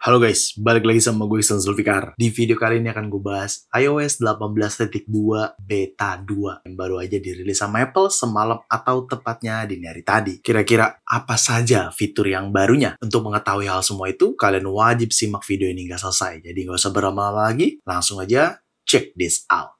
Halo guys, balik lagi sama gue Iksan Zulfikar. Di video kali ini akan gue bahas iOS 18.2 Beta 2 yang baru aja dirilis sama Apple semalam atau tepatnya di hari tadi. Kira-kira apa saja fitur yang barunya? Untuk mengetahui hal semua itu, kalian wajib simak video ini nggak selesai. Jadi nggak usah berlama-lama lagi, langsung aja check this out.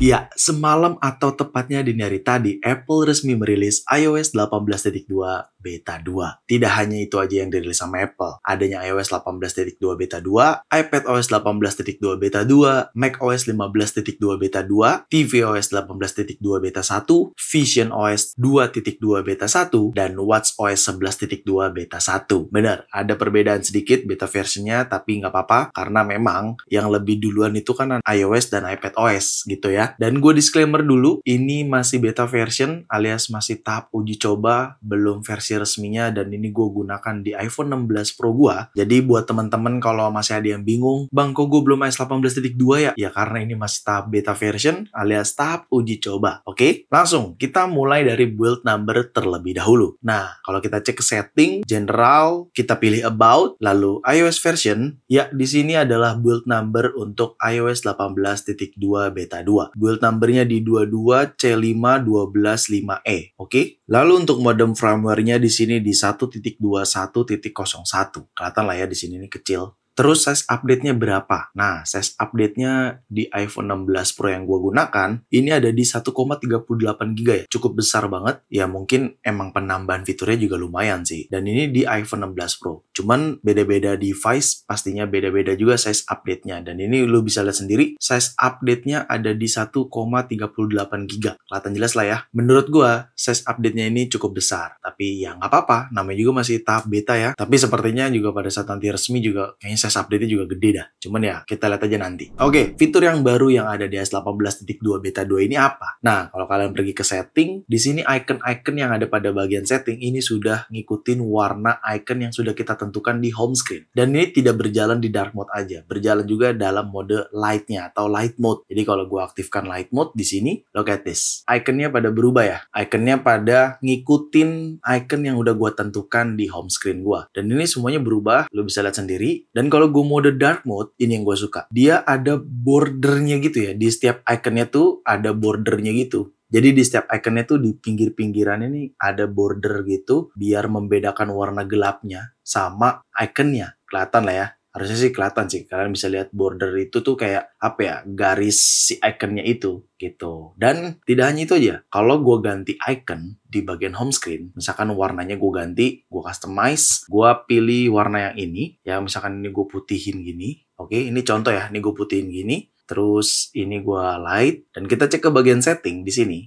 Ya, semalam atau tepatnya dini hari tadi, Apple resmi merilis iOS 18.2 Beta 2. Tidak hanya itu aja yang dirilis sama Apple. Adanya iOS 18.2 Beta 2, iPadOS 18.2 Beta 2, macOS 15.2 Beta 2, tvOS 18.2 Beta 1, visionOS 2.2 Beta 1, dan watchOS 11.2 Beta 1. Benar, ada perbedaan sedikit beta versinya, tapi nggak apa-apa, karena memang yang lebih duluan itu kan iOS dan iPadOS gitu ya dan gue disclaimer dulu, ini masih beta version alias masih tahap uji coba, belum versi resminya dan ini gue gunakan di iPhone 16 Pro gue. Jadi buat temen-temen kalau masih ada yang bingung, bang kok gue belum S18.2 ya? Ya karena ini masih tahap beta version alias tahap uji coba, oke? Okay? Langsung, kita mulai dari build number terlebih dahulu. Nah, kalau kita cek ke setting, general, kita pilih about, lalu iOS version, ya di sini adalah build number untuk iOS 18.2 beta 2. Build numbernya di 22 C5 12 5E. Oke. Okay? Lalu untuk modem firmware-nya di sini di 1.21.01. Kelihatan lah ya di sini ini kecil. Terus size update-nya berapa? Nah, size update-nya di iPhone 16 Pro yang gue gunakan, ini ada di 1,38 GB ya. Cukup besar banget. Ya mungkin emang penambahan fiturnya juga lumayan sih. Dan ini di iPhone 16 Pro. Cuman beda-beda device, pastinya beda-beda juga size update-nya. Dan ini lo bisa lihat sendiri, size update-nya ada di 1,38 GB. Kelihatan jelas lah ya. Menurut gue, size update-nya ini cukup besar. Tapi ya nggak apa-apa, namanya juga masih tahap beta ya. Tapi sepertinya juga pada saat nanti resmi juga kayaknya size update-nya juga gede dah. Cuman ya kita lihat aja nanti. Oke, okay, fitur yang baru yang ada di S18.2 Beta 2 ini apa? Nah, kalau kalian pergi ke setting, di sini icon-icon yang ada pada bagian setting ini sudah ngikutin warna icon yang sudah kita tentukan di home screen. Dan ini tidak berjalan di dark mode aja, berjalan juga dalam mode light-nya atau light mode. Jadi kalau gue aktifkan light mode di sini, look at this. Iconnya pada berubah ya. Iconnya pada ngikutin icon yang udah gue tentukan di home screen gue. Dan ini semuanya berubah, lo bisa lihat sendiri. Dan kalau gue mode dark mode, ini yang gue suka. Dia ada bordernya gitu ya. Di setiap iconnya tuh ada bordernya gitu. Jadi di setiap iconnya tuh di pinggir-pinggiran ini ada border gitu biar membedakan warna gelapnya sama iconnya. Kelihatan lah ya harusnya sih kelihatan sih kalian bisa lihat border itu tuh kayak apa ya garis si iconnya itu gitu dan tidak hanya itu aja kalau gue ganti icon di bagian home screen misalkan warnanya gue ganti gue customize gue pilih warna yang ini ya misalkan ini gue putihin gini oke ini contoh ya ini gue putihin gini terus ini gue light dan kita cek ke bagian setting di sini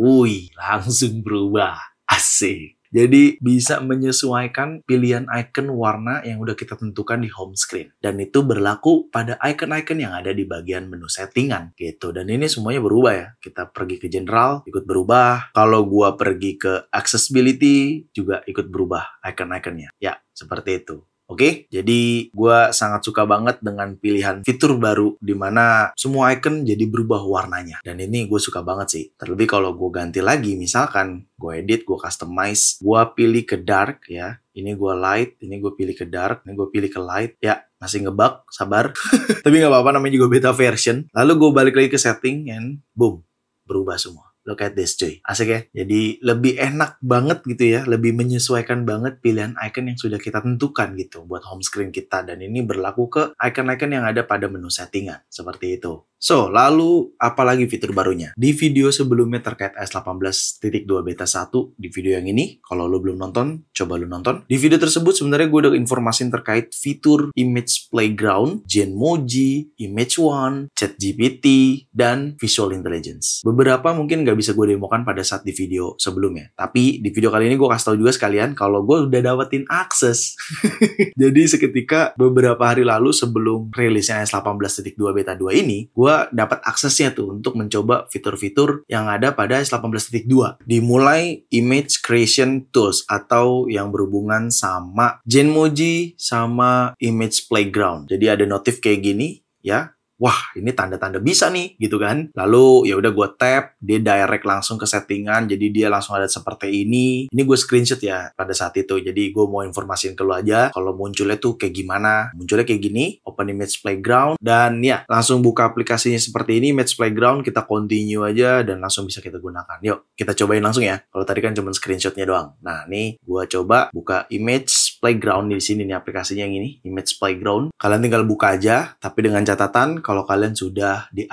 wuih langsung berubah asik jadi bisa menyesuaikan pilihan icon warna yang udah kita tentukan di home screen. Dan itu berlaku pada icon-icon yang ada di bagian menu settingan gitu. Dan ini semuanya berubah ya. Kita pergi ke general, ikut berubah. Kalau gua pergi ke accessibility juga ikut berubah icon-iconnya. Ya, seperti itu. Oke, jadi gue sangat suka banget dengan pilihan fitur baru di mana semua icon jadi berubah warnanya. Dan ini gue suka banget sih. Terlebih kalau gue ganti lagi, misalkan gue edit, gue customize, gue pilih ke dark ya. Ini gue light, ini gue pilih ke dark, ini gue pilih ke light. Ya, masih ngebug, sabar. Tapi nggak apa-apa, namanya juga beta version. Lalu gue balik lagi ke setting, and boom, berubah semua. Look at this cuy, asik ya. Jadi lebih enak banget gitu ya, lebih menyesuaikan banget pilihan icon yang sudah kita tentukan gitu buat home screen kita dan ini berlaku ke icon-icon yang ada pada menu settingan seperti itu. So, lalu apalagi fitur barunya? Di video sebelumnya terkait S18.2 beta 1, di video yang ini, kalau lo belum nonton, coba lo nonton. Di video tersebut sebenarnya gue udah informasi terkait fitur Image Playground, Genmoji, Image One, ChatGPT, dan Visual Intelligence. Beberapa mungkin nggak bisa gue demokan pada saat di video sebelumnya. Tapi di video kali ini gue kasih tau juga sekalian kalau gue udah dapetin akses. Jadi seketika beberapa hari lalu sebelum rilisnya S18.2 beta 2 ini, gue dapat aksesnya tuh untuk mencoba fitur-fitur yang ada pada S18.2. Dimulai image creation tools atau yang berhubungan sama Genmoji sama image playground. Jadi ada notif kayak gini ya wah ini tanda-tanda bisa nih gitu kan lalu ya udah gue tap dia direct langsung ke settingan jadi dia langsung ada seperti ini ini gue screenshot ya pada saat itu jadi gue mau informasiin ke lo aja kalau munculnya tuh kayak gimana munculnya kayak gini open image playground dan ya langsung buka aplikasinya seperti ini image playground kita continue aja dan langsung bisa kita gunakan yuk kita cobain langsung ya kalau tadi kan cuma screenshotnya doang nah nih gue coba buka image Playground di sini nih aplikasinya yang ini, Image Playground. Kalian tinggal buka aja, tapi dengan catatan kalau kalian sudah di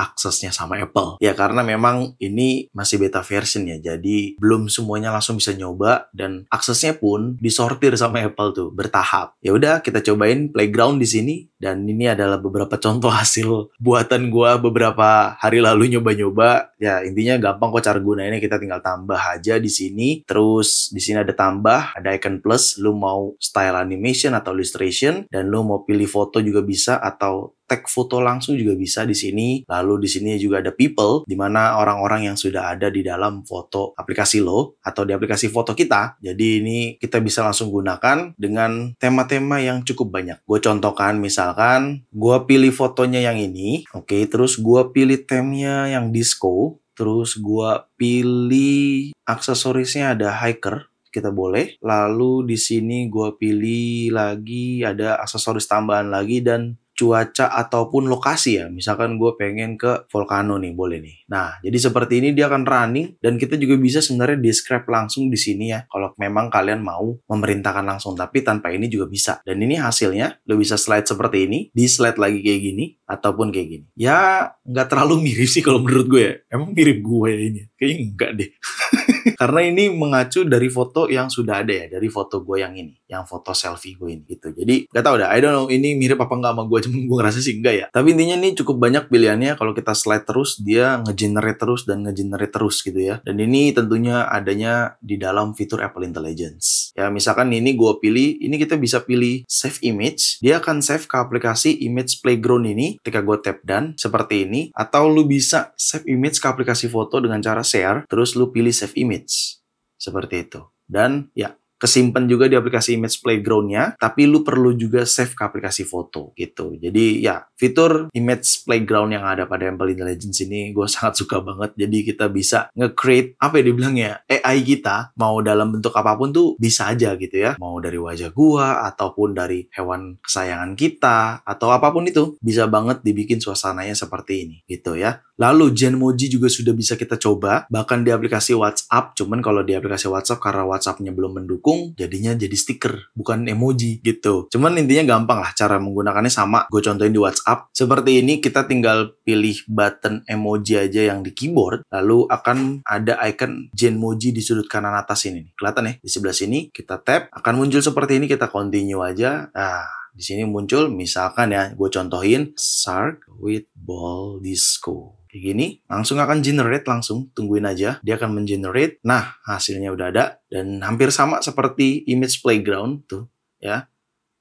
aksesnya sama Apple. Ya karena memang ini masih beta version ya, jadi belum semuanya langsung bisa nyoba dan aksesnya pun disortir sama Apple tuh bertahap. Ya udah kita cobain playground di sini dan ini adalah beberapa contoh hasil buatan gua beberapa hari lalu nyoba-nyoba. Ya intinya gampang kok cara gunainnya kita tinggal tambah aja di sini. Terus di sini ada tambah, ada icon plus, lu mau style animation atau illustration dan lu mau pilih foto juga bisa atau tag foto langsung juga bisa di sini. Lalu di sini juga ada people, di mana orang-orang yang sudah ada di dalam foto aplikasi lo atau di aplikasi foto kita. Jadi ini kita bisa langsung gunakan dengan tema-tema yang cukup banyak. Gue contohkan misalkan gue pilih fotonya yang ini, oke, okay, terus gue pilih temnya yang disco, terus gue pilih aksesorisnya ada hiker, kita boleh. Lalu di sini gue pilih lagi ada aksesoris tambahan lagi dan cuaca ataupun lokasi ya. Misalkan gue pengen ke Volcano nih, boleh nih. Nah, jadi seperti ini dia akan running dan kita juga bisa sebenarnya describe langsung di sini ya. Kalau memang kalian mau memerintahkan langsung, tapi tanpa ini juga bisa. Dan ini hasilnya, lo bisa slide seperti ini, di slide lagi kayak gini, ataupun kayak gini. Ya, nggak terlalu mirip sih kalau menurut gue ya. Emang mirip gue ya ini? Kayaknya enggak deh. Karena ini mengacu dari foto yang sudah ada ya, dari foto gue yang ini yang foto selfie gue ini gitu. Jadi gak tau dah, I don't know ini mirip apa enggak sama gue, cuma gue ngerasa sih enggak ya. Tapi intinya ini cukup banyak pilihannya kalau kita slide terus dia ngegenerate terus dan ngegenerate terus gitu ya. Dan ini tentunya adanya di dalam fitur Apple Intelligence. Ya misalkan ini gue pilih, ini kita bisa pilih save image, dia akan save ke aplikasi image playground ini ketika gue tap dan seperti ini atau lu bisa save image ke aplikasi foto dengan cara share terus lu pilih save image seperti itu. Dan ya, kesimpan juga di aplikasi Image Playground-nya, tapi lu perlu juga save ke aplikasi foto gitu. Jadi ya, fitur Image Playground yang ada pada Apple Intelligence ini gue sangat suka banget. Jadi kita bisa nge-create, apa ya dibilang ya, AI kita mau dalam bentuk apapun tuh bisa aja gitu ya. Mau dari wajah gua, ataupun dari hewan kesayangan kita, atau apapun itu, bisa banget dibikin suasananya seperti ini gitu ya. Lalu Genmoji juga sudah bisa kita coba, bahkan di aplikasi WhatsApp. Cuman kalau di aplikasi WhatsApp karena WhatsAppnya belum mendukung, jadinya jadi stiker, bukan emoji gitu. Cuman intinya gampang lah cara menggunakannya sama. Gue contohin di WhatsApp. Seperti ini kita tinggal pilih button emoji aja yang di keyboard, lalu akan ada icon Genmoji di sudut kanan atas ini. Kelihatan ya? Di sebelah sini kita tap, akan muncul seperti ini. Kita continue aja. Nah, di sini muncul misalkan ya, gue contohin Shark with Ball Disco kayak gini, langsung akan generate langsung, tungguin aja, dia akan mengenerate. Nah, hasilnya udah ada dan hampir sama seperti image playground tuh, ya.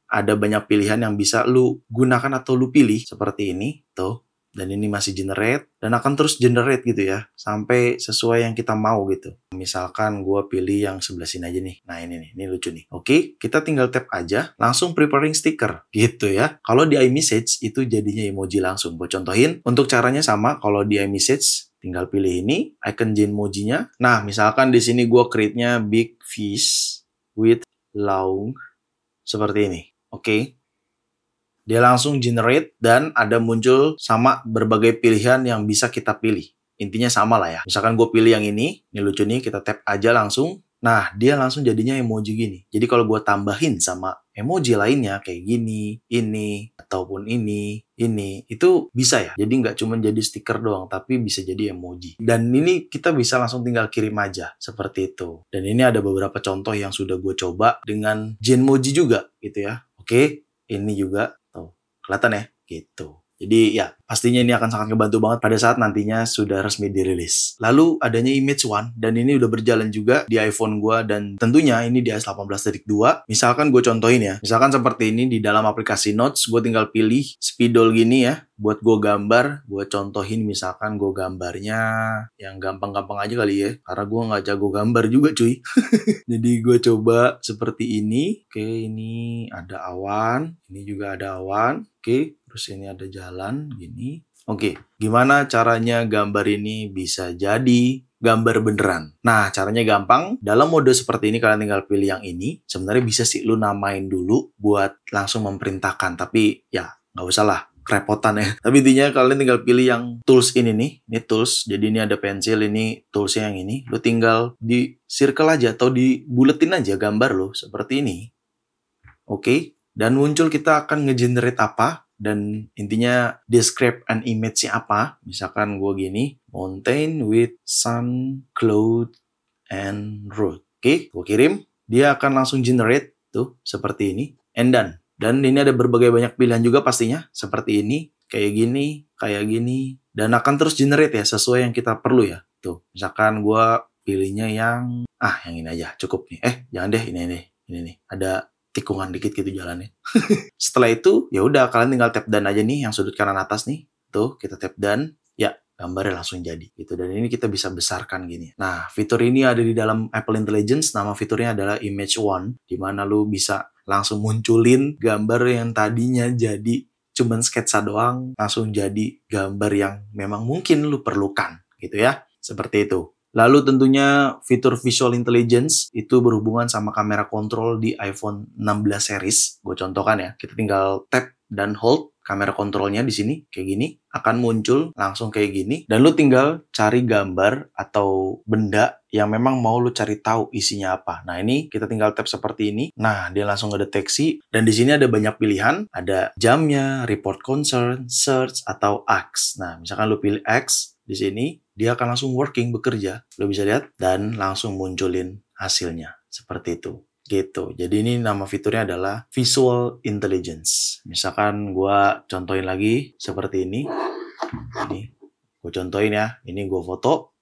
Ada banyak pilihan yang bisa lu gunakan atau lu pilih seperti ini, tuh dan ini masih generate dan akan terus generate gitu ya sampai sesuai yang kita mau gitu misalkan gue pilih yang sebelah sini aja nih nah ini nih ini lucu nih oke kita tinggal tap aja langsung preparing sticker gitu ya kalau di iMessage itu jadinya emoji langsung gue contohin untuk caranya sama kalau di iMessage tinggal pilih ini icon gen emojinya nah misalkan di sini gue create-nya big fish with long seperti ini oke dia langsung generate dan ada muncul sama berbagai pilihan yang bisa kita pilih. Intinya sama lah ya. Misalkan gue pilih yang ini, ini lucu nih, kita tap aja langsung. Nah, dia langsung jadinya emoji gini. Jadi kalau gue tambahin sama emoji lainnya kayak gini, ini, ataupun ini, ini, itu bisa ya. Jadi nggak cuma jadi stiker doang, tapi bisa jadi emoji. Dan ini kita bisa langsung tinggal kirim aja, seperti itu. Dan ini ada beberapa contoh yang sudah gue coba dengan Genmoji juga gitu ya. Oke, ini juga Kelihatan ya? Gitu. Jadi ya pastinya ini akan sangat membantu banget pada saat nantinya sudah resmi dirilis. Lalu adanya Image One dan ini udah berjalan juga di iPhone gue dan tentunya ini di iOS 18.2. Misalkan gue contohin ya, misalkan seperti ini di dalam aplikasi Notes gue tinggal pilih spidol gini ya buat gue gambar, gue contohin misalkan gue gambarnya yang gampang-gampang aja kali ya, karena gue nggak jago gambar juga cuy. Jadi gue coba seperti ini, oke ini ada awan, ini juga ada awan, oke terus ini ada jalan gini. Oke, okay. gimana caranya gambar ini bisa jadi gambar beneran? Nah, caranya gampang. Dalam mode seperti ini kalian tinggal pilih yang ini. Sebenarnya bisa sih lu namain dulu buat langsung memerintahkan. tapi ya nggak usah lah kerepotan ya. Tapi intinya kalian tinggal pilih yang tools ini nih. Ini tools, jadi ini ada pensil, ini toolsnya yang ini. Lu tinggal di circle aja atau di buletin aja gambar lo seperti ini. Oke, okay. dan muncul kita akan ngegenerate apa? dan intinya describe an image apa misalkan gue gini mountain with sun cloud and road oke okay, gue kirim dia akan langsung generate tuh seperti ini and done dan ini ada berbagai banyak pilihan juga pastinya seperti ini kayak gini kayak gini dan akan terus generate ya sesuai yang kita perlu ya tuh misalkan gue pilihnya yang ah yang ini aja cukup nih eh jangan deh ini nih ini nih ada tikungan dikit gitu jalannya. Setelah itu ya udah kalian tinggal tap dan aja nih yang sudut kanan atas nih. Tuh kita tap dan ya gambarnya langsung jadi gitu dan ini kita bisa besarkan gini. Nah, fitur ini ada di dalam Apple Intelligence nama fiturnya adalah Image One di mana lu bisa langsung munculin gambar yang tadinya jadi cuman sketsa doang langsung jadi gambar yang memang mungkin lu perlukan gitu ya. Seperti itu. Lalu tentunya fitur visual intelligence itu berhubungan sama kamera kontrol di iPhone 16 series. Gue contohkan ya, kita tinggal tap dan hold kamera kontrolnya di sini kayak gini akan muncul langsung kayak gini dan lu tinggal cari gambar atau benda yang memang mau lu cari tahu isinya apa. Nah, ini kita tinggal tap seperti ini. Nah, dia langsung ngedeteksi dan di sini ada banyak pilihan, ada jamnya, report concern, search atau ask. Nah, misalkan lu pilih ask di sini dia akan langsung working, bekerja. Lo bisa lihat, dan langsung munculin hasilnya. Seperti itu. Gitu. Jadi ini nama fiturnya adalah Visual Intelligence. Misalkan gue contohin lagi seperti ini. Ini. Gue contohin ya. Ini gue foto.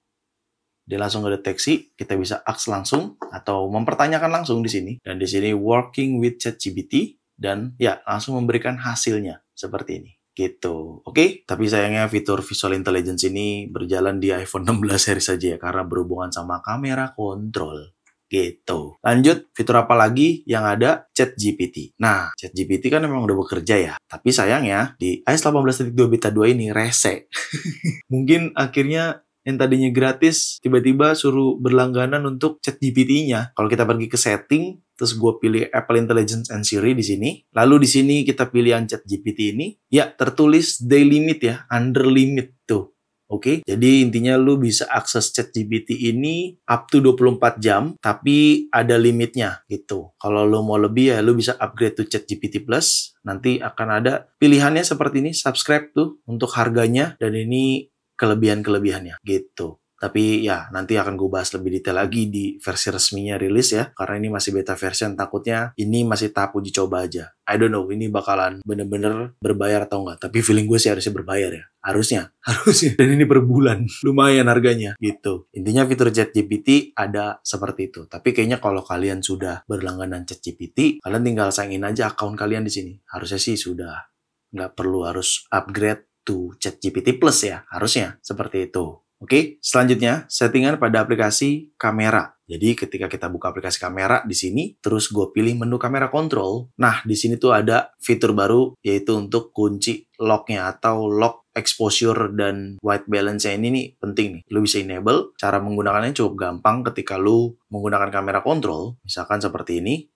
Dia langsung ngedeteksi, kita bisa aks langsung atau mempertanyakan langsung di sini. Dan di sini working with ChatGPT dan ya langsung memberikan hasilnya seperti ini gitu. Oke, okay? tapi sayangnya fitur visual intelligence ini berjalan di iPhone 16 series saja ya karena berhubungan sama kamera kontrol gitu. Lanjut, fitur apa lagi yang ada? Chat GPT. Nah, Chat GPT kan memang udah bekerja ya. Tapi sayangnya, di iOS 18.2 Beta 2 ini rese. Mungkin akhirnya yang tadinya gratis, tiba-tiba suruh berlangganan untuk chat GPT-nya. Kalau kita pergi ke setting, Terus gue pilih Apple Intelligence and Siri di sini. Lalu di sini kita pilih yang chat GPT ini. Ya, tertulis day limit ya, under limit tuh. Oke, okay? jadi intinya lu bisa akses chat GPT ini up to 24 jam, tapi ada limitnya gitu. Kalau lu mau lebih ya lu bisa upgrade to chat GPT Plus. Nanti akan ada pilihannya seperti ini, subscribe tuh untuk harganya dan ini kelebihan-kelebihannya gitu. Tapi ya nanti akan gue bahas lebih detail lagi di versi resminya rilis ya. Karena ini masih beta version takutnya ini masih tahap uji coba aja. I don't know ini bakalan bener-bener berbayar atau enggak. Tapi feeling gue sih harusnya berbayar ya. Harusnya, harusnya. Dan ini per bulan. Lumayan harganya gitu. Intinya fitur chat GPT ada seperti itu. Tapi kayaknya kalau kalian sudah berlangganan chat GPT kalian tinggal sign aja akun kalian di sini. Harusnya sih sudah nggak perlu harus upgrade to chat GPT Plus ya, harusnya seperti itu. Oke, selanjutnya settingan pada aplikasi kamera. Jadi ketika kita buka aplikasi kamera di sini, terus gue pilih menu kamera control. Nah, di sini tuh ada fitur baru yaitu untuk kunci locknya atau lock exposure dan white balance-nya ini nih penting nih. Lu bisa enable, cara menggunakannya cukup gampang ketika lu menggunakan kamera control, misalkan seperti ini.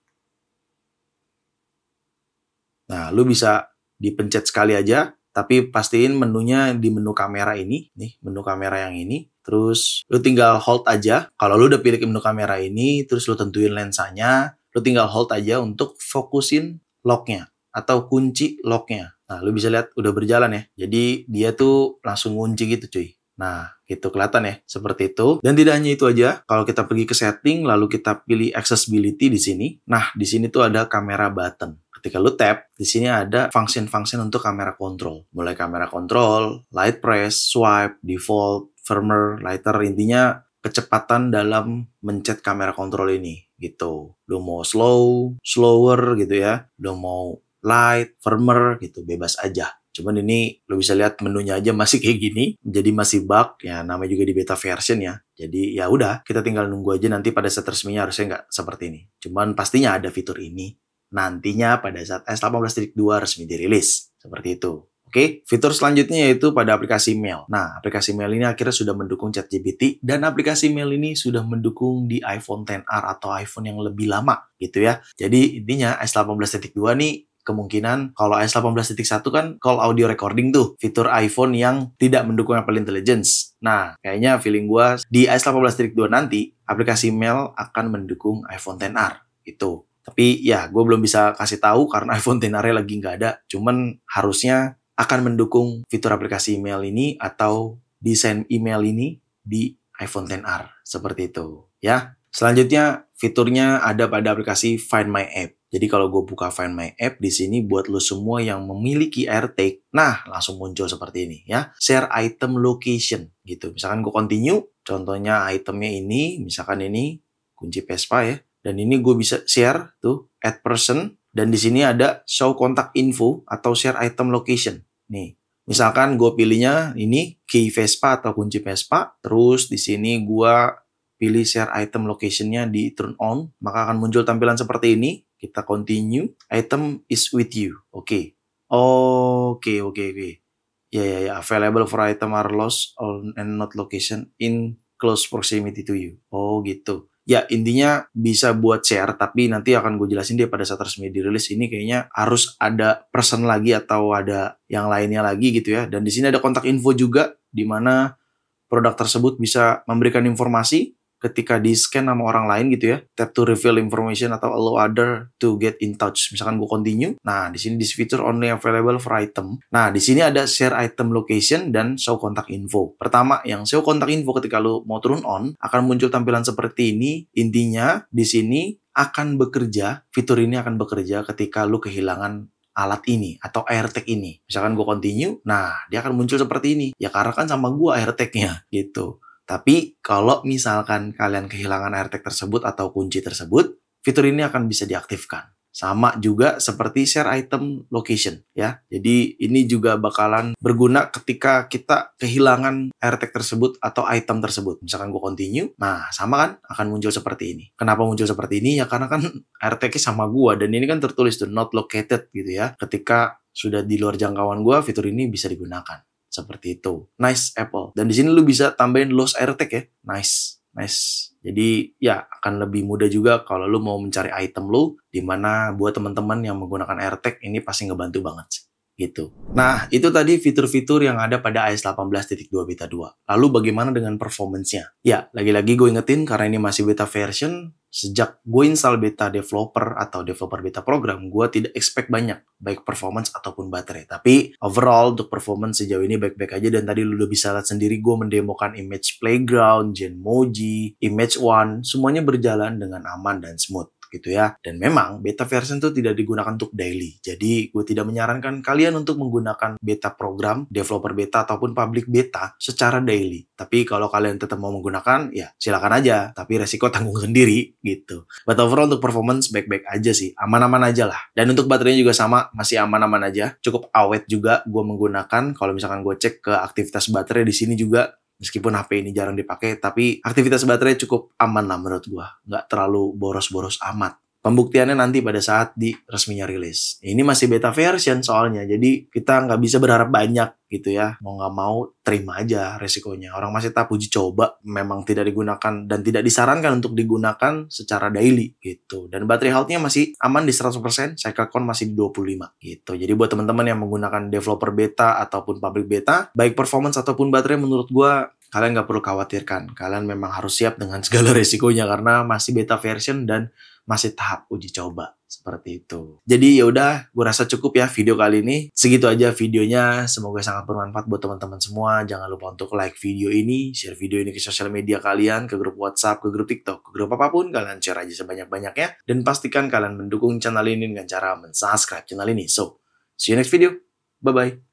Nah, lu bisa dipencet sekali aja, tapi pastiin menunya di menu kamera ini nih menu kamera yang ini terus lu tinggal hold aja kalau lu udah pilih menu kamera ini terus lu tentuin lensanya lu tinggal hold aja untuk fokusin locknya atau kunci locknya nah lu bisa lihat udah berjalan ya jadi dia tuh langsung ngunci gitu cuy Nah, itu kelihatan ya, seperti itu. Dan tidak hanya itu aja, kalau kita pergi ke setting, lalu kita pilih accessibility di sini. Nah, di sini tuh ada kamera button. Ketika lu tap, di sini ada function-function untuk kamera kontrol. Mulai kamera control light press, swipe, default, firmer, lighter. Intinya kecepatan dalam mencet kamera kontrol ini gitu. Lu mau slow, slower gitu ya. Lu mau light, firmer gitu, bebas aja. Cuman ini lo bisa lihat menunya aja masih kayak gini, jadi masih bug ya namanya juga di beta version ya. Jadi ya udah kita tinggal nunggu aja nanti pada set resminya harusnya nggak seperti ini. Cuman pastinya ada fitur ini nantinya pada saat S18.2 resmi dirilis. Seperti itu. Oke, fitur selanjutnya yaitu pada aplikasi mail. Nah, aplikasi mail ini akhirnya sudah mendukung Chat GPT dan aplikasi mail ini sudah mendukung di iPhone XR atau iPhone yang lebih lama gitu ya. Jadi intinya S18.2 nih kemungkinan kalau S18.1 kan call audio recording tuh fitur iPhone yang tidak mendukung Apple Intelligence. Nah, kayaknya feeling gua di S18.2 nanti aplikasi mail akan mendukung iPhone XR itu. Tapi ya gue belum bisa kasih tahu karena iPhone XR lagi nggak ada. Cuman harusnya akan mendukung fitur aplikasi email ini atau desain email ini di iPhone XR seperti itu ya. Selanjutnya fiturnya ada pada aplikasi Find My App. Jadi kalau gue buka Find My App di sini buat lo semua yang memiliki AirTag, nah langsung muncul seperti ini ya. Share item location gitu. Misalkan gue continue, contohnya itemnya ini, misalkan ini kunci Vespa ya. Dan ini gue bisa share tuh add person dan di sini ada show kontak info atau share item location. Nih, misalkan gue pilihnya ini key Vespa atau kunci Vespa, terus di sini gue pilih share item locationnya di turn on, maka akan muncul tampilan seperti ini. Kita continue, item is with you. Oke, oke, oke, oke. Ya, ya, ya. Available for item are lost on and not location in close proximity to you. Oh, gitu ya intinya bisa buat share tapi nanti akan gue jelasin dia pada saat resmi dirilis ini kayaknya harus ada person lagi atau ada yang lainnya lagi gitu ya dan di sini ada kontak info juga di mana produk tersebut bisa memberikan informasi ketika di scan sama orang lain gitu ya tap to reveal information atau allow other to get in touch misalkan gue continue nah di sini this feature only available for item nah di sini ada share item location dan show contact info pertama yang show contact info ketika lo mau turun on akan muncul tampilan seperti ini intinya di sini akan bekerja fitur ini akan bekerja ketika lo kehilangan alat ini atau AirTag ini. Misalkan gue continue, nah dia akan muncul seperti ini. Ya karena kan sama gue airtagnya gitu. Tapi kalau misalkan kalian kehilangan AirTag tersebut atau kunci tersebut, fitur ini akan bisa diaktifkan. Sama juga seperti share item location ya. Jadi ini juga bakalan berguna ketika kita kehilangan AirTag tersebut atau item tersebut. Misalkan gue continue, nah sama kan akan muncul seperti ini. Kenapa muncul seperti ini? Ya karena kan airtag sama gue dan ini kan tertulis tuh not located gitu ya. Ketika sudah di luar jangkauan gue, fitur ini bisa digunakan. Seperti itu. Nice Apple. Dan di sini lu bisa tambahin loss AirTag ya. Nice. Nice. Jadi ya akan lebih mudah juga kalau lu mau mencari item lu di mana buat teman-teman yang menggunakan air AirTag ini pasti ngebantu banget sih gitu. Nah, itu tadi fitur-fitur yang ada pada iOS 18.2 beta 2. Lalu bagaimana dengan performance Ya, lagi-lagi gue ingetin karena ini masih beta version, sejak gue install beta developer atau developer beta program, gue tidak expect banyak, baik performance ataupun baterai. Tapi overall untuk performance sejauh ini baik-baik aja dan tadi lu udah bisa lihat sendiri gue mendemokan image playground, Genmoji, image one, semuanya berjalan dengan aman dan smooth gitu ya. Dan memang beta version itu tidak digunakan untuk daily. Jadi gue tidak menyarankan kalian untuk menggunakan beta program, developer beta ataupun public beta secara daily. Tapi kalau kalian tetap mau menggunakan ya silakan aja, tapi resiko tanggung sendiri gitu. But overall untuk performance baik-baik aja sih, aman-aman aja lah. Dan untuk baterainya juga sama, masih aman-aman aja, cukup awet juga gue menggunakan. Kalau misalkan gue cek ke aktivitas baterai di sini juga meskipun HP ini jarang dipakai tapi aktivitas baterai cukup aman lah menurut gua nggak terlalu boros-boros amat Pembuktiannya nanti pada saat di resminya rilis. Ini masih beta version soalnya, jadi kita nggak bisa berharap banyak gitu ya. Mau nggak mau terima aja resikonya. Orang masih tak uji coba, memang tidak digunakan dan tidak disarankan untuk digunakan secara daily gitu. Dan baterai healthnya masih aman di 100%, cycle count masih di 25 gitu. Jadi buat teman-teman yang menggunakan developer beta ataupun public beta, baik performance ataupun baterai menurut gue kalian nggak perlu khawatirkan. Kalian memang harus siap dengan segala resikonya karena masih beta version dan masih tahap uji coba seperti itu. Jadi ya udah, gue rasa cukup ya video kali ini. Segitu aja videonya. Semoga sangat bermanfaat buat teman-teman semua. Jangan lupa untuk like video ini, share video ini ke sosial media kalian, ke grup WhatsApp, ke grup TikTok, ke grup apapun kalian share aja sebanyak-banyaknya dan pastikan kalian mendukung channel ini dengan cara mensubscribe channel ini. So, see you next video. Bye bye.